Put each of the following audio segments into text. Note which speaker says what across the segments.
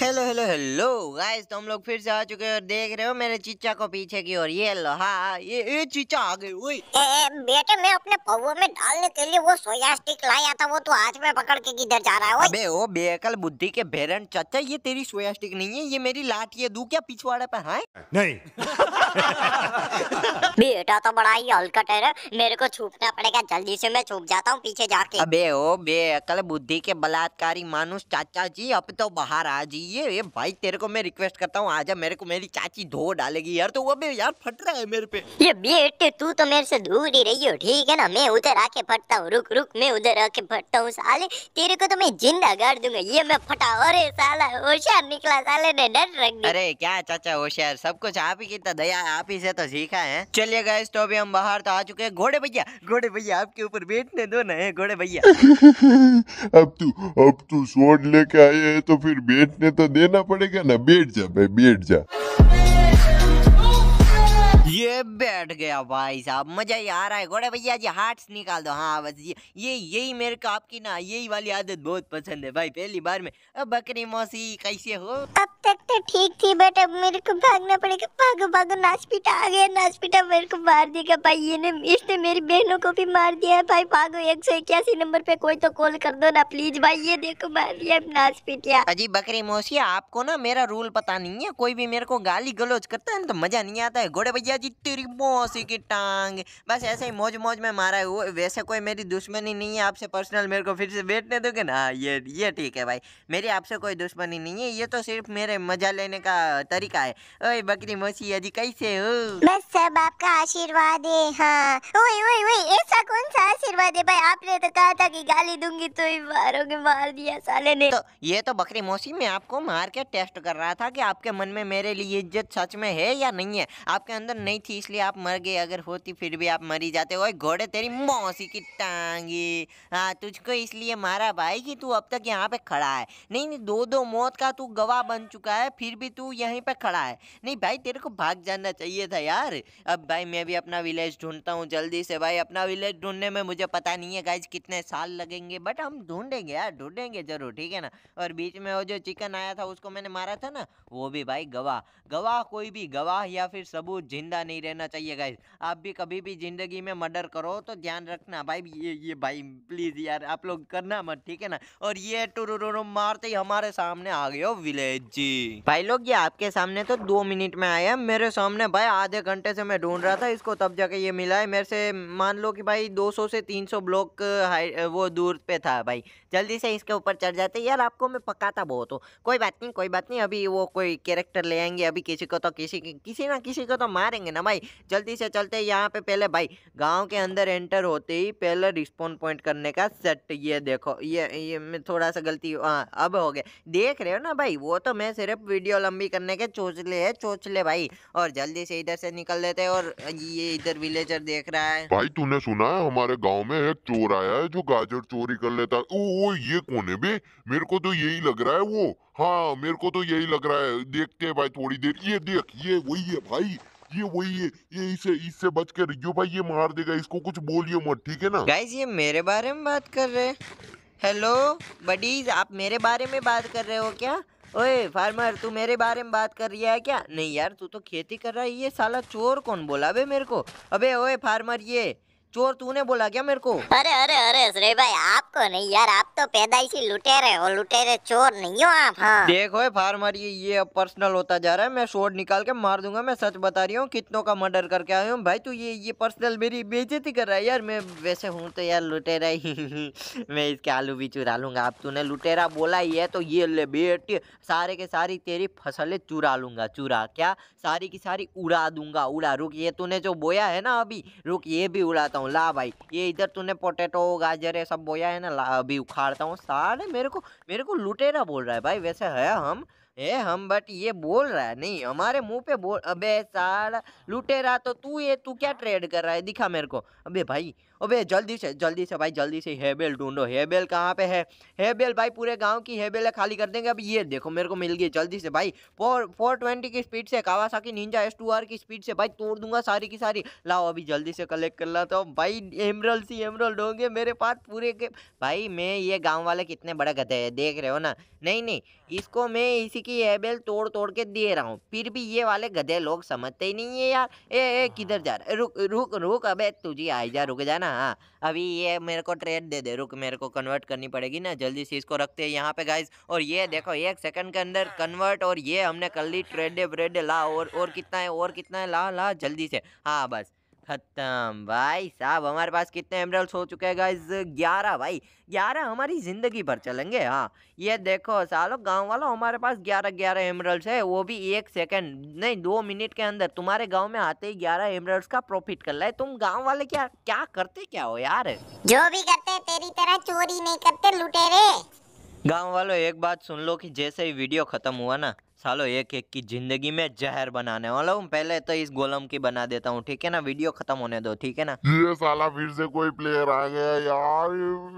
Speaker 1: Hello hello hello guys तो हम लोग फिर से आ चुके हैं और देख रहे हो मेरे चीचा को पीछे की ओर ये लो हाँ, हाँ ये ये चीचा आ गई हुई बेटे मैं अपने पौवे में डालने के लिए वो सोया स्टिक लाया था वो तो हाथ में पकड़ के किधर जा रहा है अबे ओ बेकल बुद्धि के भेरन चाचा ये तेरी सोया स्टिक नहीं है ये मेरी लाठी है दू क्या पिछवाड़े पे है हाँ? नहीं बेटा तो बड़ा ही हल्का है मेरे को छुपना पड़ेगा जल्दी से मैं छुप जाता हूँ पीछे जाके अबे ओ बेअकल बुद्धि के बलात्कारी मानुस चाचा जी अब तो बाहर आ जी ये ये भाई तेरे को मैं रिक्वेस्ट करता हूँ आजा मेरे को मेरी चाची धो डालेगी यार तो वो भी यार फट रहा है मेरे पे ये बेटे तू तो मेरे से दूर ही रही हो ठीक है ना मैं उधर आके फटता हूँ रुक रुक मैं उधर आके फटता हूँ साले तेरे को तो मैं जिंदा गाड़ दूंगा ये मैं फटा अरे साला होशियार निकला साले ने डर रख दिया अरे क्या चाचा होशियार सब कुछ आप ही की तो दया आप ही से तो सीखा है चलिए गए तो अभी हम बाहर तो आ चुके हैं घोड़े भैया घोड़े भैया आपके ऊपर बैठने दो ना घोड़े भैया
Speaker 2: अब तू तो, अब तू तो सोड लेके आए है तो फिर बैठने तो देना पड़ेगा ना बैठ जा भाई बैठ जा
Speaker 1: बैठ गया भाई साहब मजा ही आ रहा है घोड़े भैया जी हार्ट्स निकाल दो हाँ बस ये ये यही मेरे को आपकी ना यही वाली आदत बहुत पसंद है भाई पहली बार में अब बकरी मौसी कैसे हो अब तक तो ठीक थी बट अब मेरे को भागना पड़ेगा भागो भागो नाचपीटा आ गया नाचपीटा मेरे को मार देगा भाई ये ने इसने मेरी बहनों को भी मार दिया है भाई भागो एक सौ इक्यासी नंबर पे कोई तो कॉल कर दो ना प्लीज भाई ये देखो मार दिया नाचपीटिया अजी बकरी मौसी आपको ना मेरा रूल पता नहीं है कोई भी मेरे को गाली गलौज करता है तो मजा नहीं आता है घोड़े भैया जी तेरी मौसी की टांग बस ऐसे ही मौज मौज में मारा है वो वैसे कोई मेरी दुश्मनी नहीं है आपसे पर्सनल मेरे को फिर से बैठने दोगे ना ये ये ठीक है भाई मेरी आपसे कोई दुश्मनी नहीं है ये तो सिर्फ मेरे मजा लेने का तरीका है ओए बकरी मौसी अजी कैसे हो बस सब आपका आशीर्वाद है हाँ ओए ओए ओए ऐसा कौन सा आशीर्वाद है भाई आपने तो कहा था कि गाली दूंगी तो ही मारोगे मार दिया साले ने तो ये तो बकरी मौसी में आपको मार के टेस्ट कर रहा था कि आपके मन में मेरे लिए इज्जत सच में है या नहीं है आपके अंदर नहीं थी इसलिए आप मर गए अगर होती फिर भी आप मरी जाते हो घोड़े तेरी मौसी की टांगी हाँ तुझको इसलिए मारा भाई की तू अब तक यहाँ पे खड़ा है नहीं नहीं दो दो मौत का तू गवाह बन चुका है फिर भी तू यहीं पर खड़ा है नहीं भाई तेरे को भाग जाना चाहिए था यार अब भाई मैं भी अपना विलेज ढूंढता हूँ जल्दी से भाई अपना विलेज ढूंढने में मुझे मुझे पता नहीं है गाइज कितने साल लगेंगे बट हम ढूंढेंगे यार ढूंढेंगे जरूर ठीक है ना और बीच में वो जो चिकन आया था उसको मैंने मारा था ना वो भी भाई गवाह गवाह कोई भी गवाह या फिर सबूत जिंदा नहीं रहना चाहिए गाइज आप भी कभी भी जिंदगी में मर्डर करो तो ध्यान रखना भाई ये ये भाई प्लीज़ यार आप लोग करना मत ठीक है ना और ये टूरू मारते ही हमारे सामने आ गए हो विलेज जी भाई लोग ये आपके सामने तो दो मिनट में आया मेरे सामने भाई आधे घंटे से मैं ढूंढ रहा था इसको तब जाके ये मिला है मेरे से मान लो कि भाई 200 से तीन सौ ब्लॉक वो दूर पे था भाई जल्दी से इसके ऊपर चढ़ जाते यार आपको मैं पकाता बहुत हूँ कोई बात नहीं कोई बात नहीं अभी वो कोई कैरेक्टर ले आएंगे अभी किसी को तो किसी किसी ना किसी को तो मारेंगे ना भाई जल्दी से चलते यहाँ पे पहले भाई गाँव के अंदर एंटर होते ही पहले रिस्पॉन्ड पॉइंट करने का सेट ये देखो ये ये मैं थोड़ा सा गलती हाँ अब हो गया देख रहे हो ना भाई वो तो मैं सिर्फ वीडियो लंबी करने के चोचले है चोचले भाई और जल्दी से इधर से निकल लेते और ये इधर विलेजर देख
Speaker 2: रहा है भाई तूने सुना है हमारे गाँव गांव में एक चोर आया है जो गाजर चोरी कर लेता है ओ, ये कौन है बे मेरे को तो यही लग रहा है वो हाँ मेरे को तो यही लग रहा है देखते हैं भाई थोड़ी देर ये देख ये वही है भाई ये वही है ये इसे इससे बच के रिजो भाई ये मार देगा इसको कुछ बोलिए मत ठीक है ना गाइस ये मेरे बारे में बात कर रहे हेलो
Speaker 1: बडीज आप मेरे बारे में बात कर रहे हो क्या ओए फार्मर तू मेरे बारे में बात कर रहा है क्या नहीं यार तू तो खेती कर रहा है ये साला चोर कौन बोला बे मेरे को अबे ओए फार्मर ये चोर तूने बोला क्या मेरे को अरे अरे अरे भाई आपको नहीं यार आप तो पैदाइशी लुटेर है और लुटेरे चोर नहीं हो आप हाँ देखो फार्मर ये ये अब पर्सनल होता जा रहा है मैं शोर निकाल के मार दूंगा मैं सच बता रही हूँ कितनों का मर्डर करके आयु भाई तू ये ये पर्सनल मेरी बेइज्जती कर रहा है यार मैं वैसे हूँ तो यार लुटेरा ही मैं इसके आलू भी चुरा लूंगा आप तूने लुटेरा बोला ही है तो ये ले बेटी सारे के सारी तेरी फसलें चुरा लूंगा चुरा क्या सारी की सारी उड़ा दूंगा उड़ा रुक ये तूने जो बोया है ना अभी रुक ये भी उड़ाता हूँ ला भाई ये इधर तूने पोटेटो गाजर ये सब बोया है ना ला अभी उखाड़ मारता हूँ सारे मेरे को मेरे को लुटेरा बोल रहा है भाई वैसे है हम है हम बट ये बोल रहा है नहीं हमारे मुंह पे बोल अबे साला लुटेरा तो तू ये तू क्या ट्रेड कर रहा है दिखा मेरे को अबे भाई अबे जल्दी से जल्दी से भाई जल्दी से हेबेल ढूंढो हेबेल कहाँ पे है हेबेल भाई पूरे गांव की हेबेल खाली कर देंगे अब ये देखो मेरे को मिल गई जल्दी से भाई फोर फोर ट्वेंटी की स्पीड से Kawasaki Ninja S two R की स्पीड से भाई तोड़ दूंगा सारी की सारी लाओ अभी जल्दी से कलेक्ट कर ला तो भाई एमरल सी एमरल्ड होंगे मेरे पास पूरे के भाई मैं ये गाँव वाले कितने बड़े गधे है देख रहे हो ना नहीं नहीं इसको मैं इसी की हेबेल तोड़ तोड़ के दे रहा हूँ फिर भी ये वाले गधे लोग समझते ही नहीं है यार ए ए किधर जा रहा रुक रुक रुक अबे तुझे आई जा रुक जाना हाँ अभी ये मेरे को ट्रेड दे दे रुक मेरे को कन्वर्ट करनी पड़ेगी ना जल्दी से इसको रखते हैं यहाँ पे गाइस और ये हाँ। देखो एक सेकंड के अंदर कन्वर्ट हाँ। और ये हमने कर ली ट्रेड ब्रेड ला और और कितना है और कितना है ला ला जल्दी से हाँ बस ख़त्म भाई साहब हमारे पास कितने एमरल्स हो चुके हैं गाइज ग्यारह भाई ग्यारह हमारी ज़िंदगी भर चलेंगे हाँ ये देखो सालो गांव वालों हमारे पास ग्यारह ग्यारह एमरल्स है वो भी एक सेकेंड नहीं दो मिनट के अंदर तुम्हारे गाँव में आते ही ग्यारह एमरल्स का प्रॉफिट कर लाए तुम गाँव वाले क्या क्या करते क्या हो यार जो भी करते तेरी तरह चोरी नहीं करते लुटेरे गाँव वालों एक बात सुन लो कि जैसे ही वीडियो खत्म हुआ ना सालो एक एक की जिंदगी में जहर बनाने वाला हूँ पहले तो इस गोलम की बना देता हूँ ठीक है ना वीडियो खत्म होने दो ठीक है ना
Speaker 2: ये साला फिर से कोई प्लेयर आ गया यार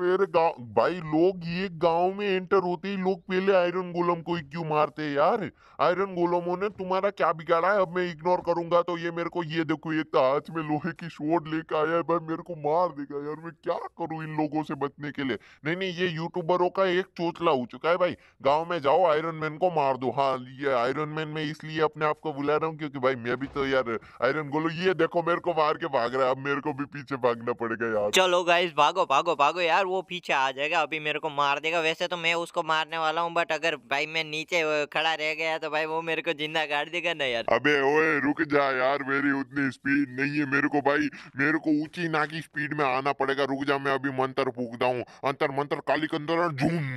Speaker 2: मेरे गाँव भाई लोग ये गांव में एंटर होते ही लोग पहले आयरन गोलम को क्यों मारते यार आयरन गोलमो ने तुम्हारा क्या बिगाड़ा है अब मैं इग्नोर करूंगा तो ये मेरे को ये देखो एक तो हाथ में लोहे की शोट लेकर आया है भाई मेरे को मार देगा यार मैं क्या करूँ इन लोगों से बचने के लिए नहीं नहीं ये यूट्यूबरों का एक चोचला हो चुका है भाई गाँव में जाओ आयरन मैन को मार दो हाँ ये आयरन मैन में इसलिए अपने आप को बुला रहा हूँ क्योंकि भाई मैं भी तो यार आयरन गोलो ये देखो मेरे को मार के भाग रहा है अब मेरे को भी पीछे भागना पड़ेगा यार चलो
Speaker 1: गाइस भागो भागो भागो यार वो पीछे आ जाएगा अभी मेरे को मार देगा वैसे तो मैं उसको मारने वाला हूँ बट अगर भाई मैं नीचे खड़ा रह गया तो भाई वो मेरे को जिंदा गाड़ देगा ना
Speaker 2: यार अबे ओए रुक जा यार मेरी उतनी स्पीड नहीं है मेरे को भाई मेरे को ऊंची ना की स्पीड में आना पड़ेगा रुक जा मैं अभी मंत्र फूकता हूँ अंतर मंत्र काली कंदर झूम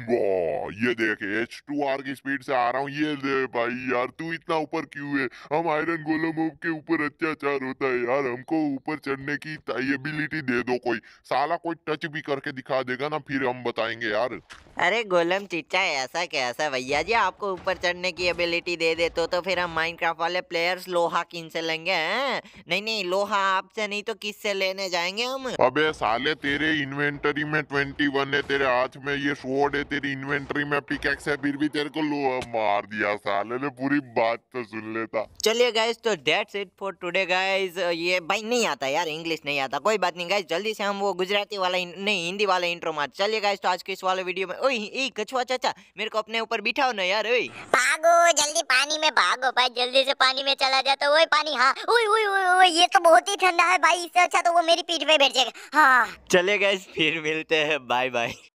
Speaker 2: ये देख एच टू आर की स्पीड से आ रहा हूँ ये भाई यार तू इतना ऊपर क्यों है हम आयरन गोलम के ऊपर अत्याचार होता है यार हमको ऊपर चढ़ने की एबिलिटी दे दो कोई साला कोई टच भी करके दिखा देगा ना फिर हम बताएंगे यार
Speaker 1: अरे गोलम चिच्चा ऐसा कैसा भैया जी आपको ऊपर चढ़ने की एबिलिटी दे दे तो तो फिर हम माइनक्राफ्ट वाले प्लेयर्स लोहा किन से लेंगे हैं नहीं नहीं लोहा आपसे नहीं तो किस से लेने जाएंगे हम
Speaker 2: अबे साले तेरे इन्वेंटरी में ट्वेंटी वन है तेरे हाथ में ये स्वॉर्ड है तेरी इन्वेंटरी में पिकेक्स है फिर भी तेरे को लोहा मार दिया साले ने पूरी बात तो सुन लेता चलिए गाइज तो that's it
Speaker 1: for today guys ये भाई नहीं आता यार इंग्लिश नहीं आता कोई बात नहीं गाइज जल्दी से हम वो गुजराती वाला नहीं हिंदी वाला इंट्रो मार चलिए गाइज तो आज के इस वाले वीडियो में कछुआ चाचा मेरे को अपने ऊपर बिठाओ ना यार ओए भागो जल्दी पानी में भागो भाई जल्दी से पानी में चला जाता तो ओए पानी हाँ ओए ओए ओए ये तो बहुत ही ठंडा है भाई इससे अच्छा तो वो मेरी पीठ पे बैठ जाएगा हाँ चले गए फिर मिलते हैं बाय बाय